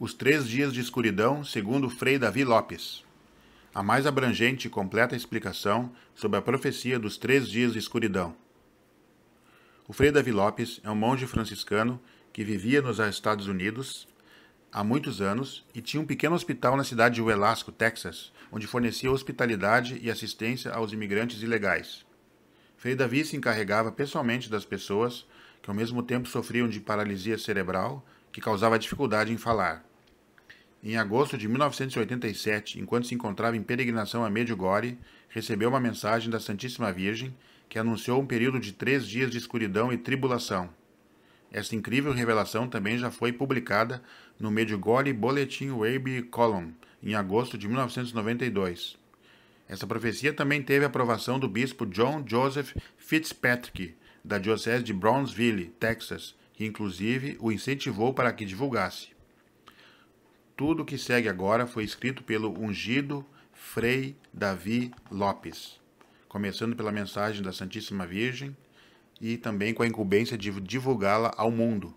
Os Três Dias de Escuridão, segundo Frei Davi Lopes. A mais abrangente e completa explicação sobre a profecia dos Três Dias de Escuridão. O Frei Davi Lopes é um monge franciscano que vivia nos Estados Unidos há muitos anos e tinha um pequeno hospital na cidade de Welasco, Texas, onde fornecia hospitalidade e assistência aos imigrantes ilegais. Frei Davi se encarregava pessoalmente das pessoas que ao mesmo tempo sofriam de paralisia cerebral, que causava dificuldade em falar. Em agosto de 1987, enquanto se encontrava em peregrinação a Medjugorje, recebeu uma mensagem da Santíssima Virgem que anunciou um período de três dias de escuridão e tribulação. Esta incrível revelação também já foi publicada no Medjugorje Bulletin Web Column, em agosto de 1992. Essa profecia também teve a aprovação do bispo John Joseph Fitzpatrick, da diocese de Brownsville, Texas, que inclusive o incentivou para que divulgasse. Tudo o que segue agora foi escrito pelo ungido Frei Davi Lopes, começando pela mensagem da Santíssima Virgem e também com a incumbência de divulgá-la ao mundo.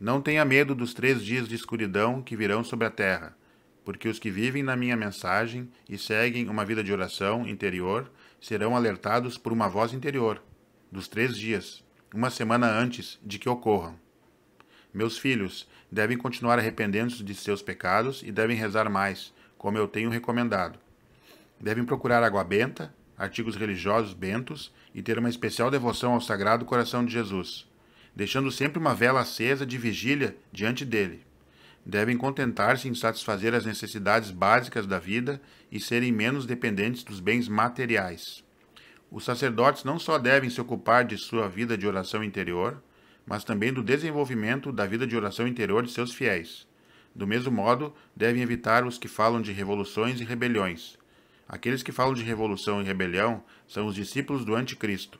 Não tenha medo dos três dias de escuridão que virão sobre a terra, porque os que vivem na minha mensagem e seguem uma vida de oração interior serão alertados por uma voz interior, dos três dias, uma semana antes de que ocorram. Meus filhos, devem continuar arrependendo-se de seus pecados e devem rezar mais, como eu tenho recomendado. Devem procurar água benta, artigos religiosos bentos e ter uma especial devoção ao Sagrado Coração de Jesus, deixando sempre uma vela acesa de vigília diante dele. Devem contentar-se em satisfazer as necessidades básicas da vida e serem menos dependentes dos bens materiais. Os sacerdotes não só devem se ocupar de sua vida de oração interior, mas também do desenvolvimento da vida de oração interior de seus fiéis. Do mesmo modo, devem evitar os que falam de revoluções e rebeliões. Aqueles que falam de revolução e rebelião são os discípulos do Anticristo.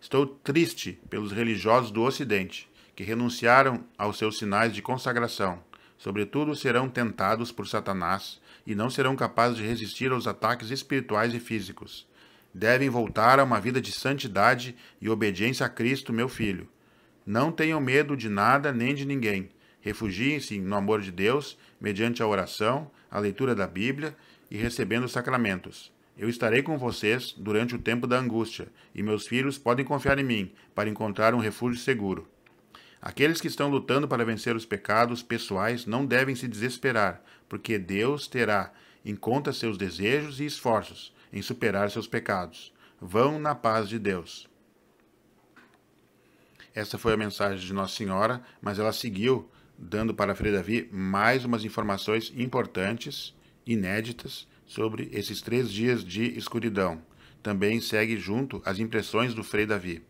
Estou triste pelos religiosos do Ocidente, que renunciaram aos seus sinais de consagração. Sobretudo, serão tentados por Satanás e não serão capazes de resistir aos ataques espirituais e físicos. Devem voltar a uma vida de santidade e obediência a Cristo, meu filho, não tenham medo de nada nem de ninguém. Refugiem-se no amor de Deus, mediante a oração, a leitura da Bíblia e recebendo os sacramentos. Eu estarei com vocês durante o tempo da angústia, e meus filhos podem confiar em mim para encontrar um refúgio seguro. Aqueles que estão lutando para vencer os pecados pessoais não devem se desesperar, porque Deus terá em conta seus desejos e esforços em superar seus pecados. Vão na paz de Deus. Essa foi a mensagem de Nossa Senhora, mas ela seguiu dando para Frei Davi mais umas informações importantes, inéditas, sobre esses três dias de escuridão. Também segue junto as impressões do Frei Davi.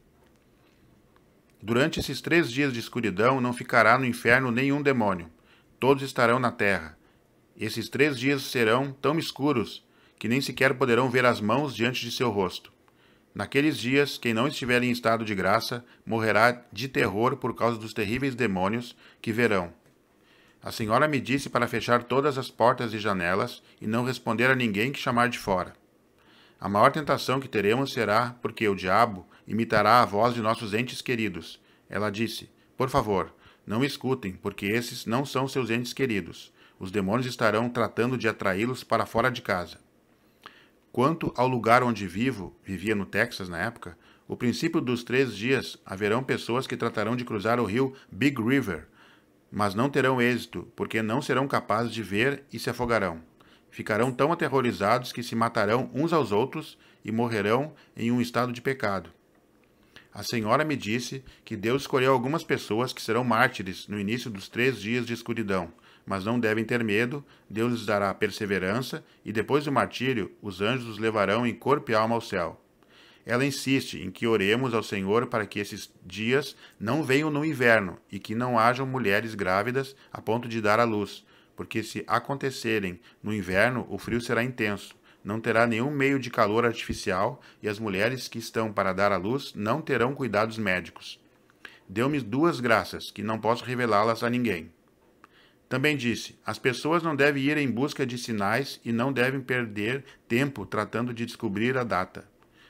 Durante esses três dias de escuridão não ficará no inferno nenhum demônio. Todos estarão na terra. Esses três dias serão tão escuros que nem sequer poderão ver as mãos diante de seu rosto. Naqueles dias, quem não estiver em estado de graça morrerá de terror por causa dos terríveis demônios que verão. A senhora me disse para fechar todas as portas e janelas e não responder a ninguém que chamar de fora. A maior tentação que teremos será porque o diabo imitará a voz de nossos entes queridos. Ela disse: Por favor, não escutem, porque esses não são seus entes queridos. Os demônios estarão tratando de atraí-los para fora de casa. Quanto ao lugar onde vivo, vivia no Texas na época, o princípio dos três dias haverão pessoas que tratarão de cruzar o rio Big River, mas não terão êxito, porque não serão capazes de ver e se afogarão. Ficarão tão aterrorizados que se matarão uns aos outros e morrerão em um estado de pecado. A senhora me disse que Deus escolheu algumas pessoas que serão mártires no início dos três dias de escuridão mas não devem ter medo, Deus lhes dará perseverança, e depois do martírio, os anjos os levarão em corpo e alma ao céu. Ela insiste em que oremos ao Senhor para que esses dias não venham no inverno e que não hajam mulheres grávidas a ponto de dar à luz, porque se acontecerem no inverno, o frio será intenso, não terá nenhum meio de calor artificial e as mulheres que estão para dar à luz não terão cuidados médicos. Deu-me duas graças, que não posso revelá-las a ninguém. Também disse: as pessoas não devem ir em busca de sinais e não devem perder tempo tratando de descobrir a data.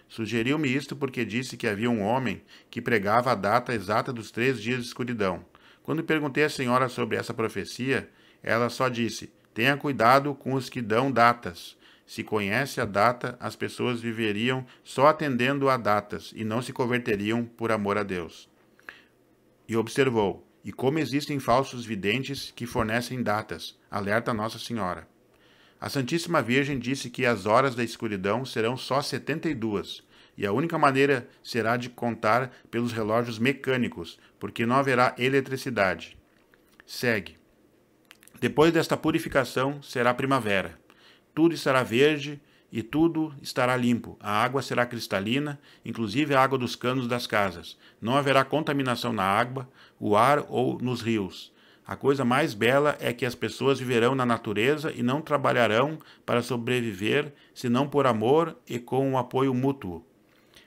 Sugeriu-me isto porque disse que havia um homem que pregava a data exata dos três dias de escuridão. Quando perguntei à senhora sobre essa profecia, ela só disse: tenha cuidado com os que dão datas. Se conhece a data, as pessoas viveriam só atendendo a datas e não se converteriam por amor a Deus. E observou: e como existem falsos videntes que fornecem datas, alerta Nossa Senhora. A Santíssima Virgem disse que as horas da escuridão serão só 72, e a única maneira será de contar pelos relógios mecânicos, porque não haverá eletricidade. Segue. Depois desta purificação será primavera. Tudo estará verde e tudo estará limpo. A água será cristalina, inclusive a água dos canos das casas. Não haverá contaminação na água, o ar ou nos rios. A coisa mais bela é que as pessoas viverão na natureza e não trabalharão para sobreviver, senão por amor e com um apoio mútuo.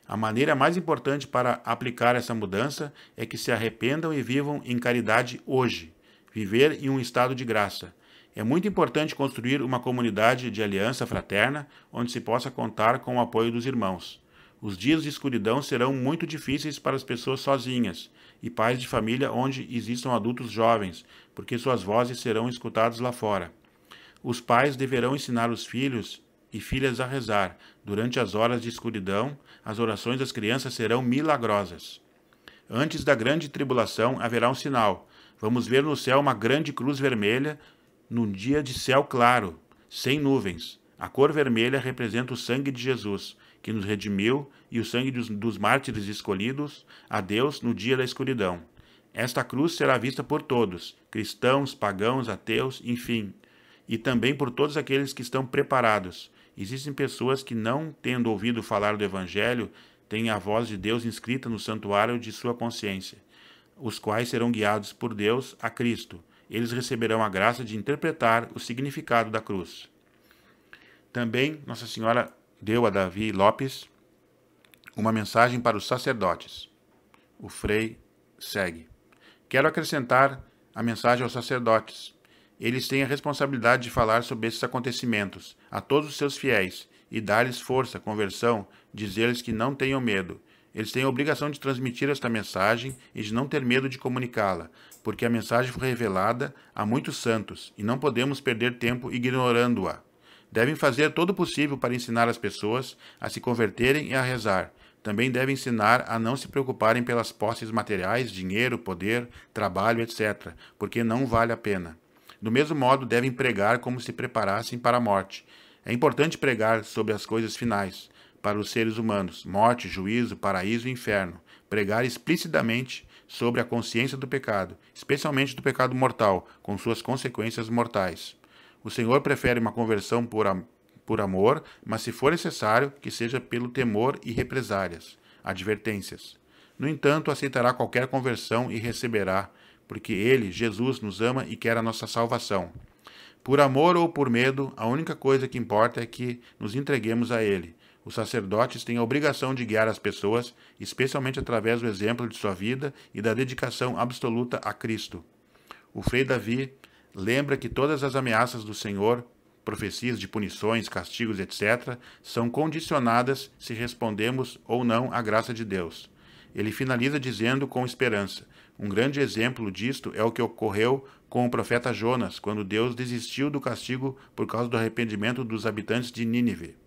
A maneira mais importante para aplicar essa mudança é que se arrependam e vivam em caridade hoje. Viver em um estado de graça. É muito importante construir uma comunidade de aliança fraterna onde se possa contar com o apoio dos irmãos. Os dias de escuridão serão muito difíceis para as pessoas sozinhas e pais de família onde existam adultos jovens, porque suas vozes serão escutadas lá fora. Os pais deverão ensinar os filhos e filhas a rezar. Durante as horas de escuridão, as orações das crianças serão milagrosas. Antes da grande tribulação haverá um sinal. Vamos ver no céu uma grande cruz vermelha num dia de céu claro, sem nuvens. A cor vermelha representa o sangue de Jesus, que nos redimiu, e o sangue dos, dos mártires escolhidos a Deus no dia da escuridão. Esta cruz será vista por todos, cristãos, pagãos, ateus, enfim, e também por todos aqueles que estão preparados. Existem pessoas que, não tendo ouvido falar do Evangelho, têm a voz de Deus inscrita no santuário de sua consciência, os quais serão guiados por Deus a Cristo eles receberão a graça de interpretar o significado da cruz. Também Nossa Senhora deu a Davi Lopes uma mensagem para os sacerdotes. O Frei segue. Quero acrescentar a mensagem aos sacerdotes. Eles têm a responsabilidade de falar sobre esses acontecimentos a todos os seus fiéis e dar-lhes força, conversão, dizer-lhes que não tenham medo, eles têm a obrigação de transmitir esta mensagem e de não ter medo de comunicá-la, porque a mensagem foi revelada a muitos santos e não podemos perder tempo ignorando-a. Devem fazer todo o possível para ensinar as pessoas a se converterem e a rezar. Também devem ensinar a não se preocuparem pelas posses materiais, dinheiro, poder, trabalho, etc., porque não vale a pena. Do mesmo modo, devem pregar como se preparassem para a morte. É importante pregar sobre as coisas finais, para os seres humanos, morte, juízo, paraíso e inferno, pregar explicitamente sobre a consciência do pecado, especialmente do pecado mortal, com suas consequências mortais. O Senhor prefere uma conversão por, am por amor, mas se for necessário, que seja pelo temor e represálias, advertências. No entanto, aceitará qualquer conversão e receberá, porque Ele, Jesus, nos ama e quer a nossa salvação. Por amor ou por medo, a única coisa que importa é que nos entreguemos a Ele, os sacerdotes têm a obrigação de guiar as pessoas, especialmente através do exemplo de sua vida e da dedicação absoluta a Cristo. O Frei Davi lembra que todas as ameaças do Senhor, profecias de punições, castigos, etc., são condicionadas se respondemos ou não à graça de Deus. Ele finaliza dizendo com esperança: um grande exemplo disto é o que ocorreu com o profeta Jonas, quando Deus desistiu do castigo por causa do arrependimento dos habitantes de Nínive.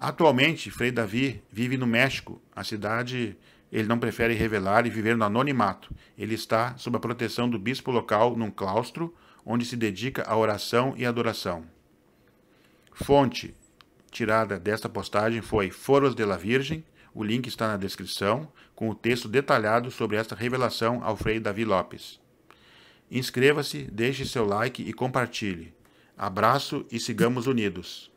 Atualmente, Frei Davi vive no México. A cidade ele não prefere revelar e viver no anonimato. Ele está sob a proteção do bispo local num claustro, onde se dedica à oração e adoração. Fonte tirada desta postagem foi Foros de la Virgem. O link está na descrição, com o texto detalhado sobre esta revelação ao Frei Davi Lopes. Inscreva-se, deixe seu like e compartilhe. Abraço e sigamos unidos.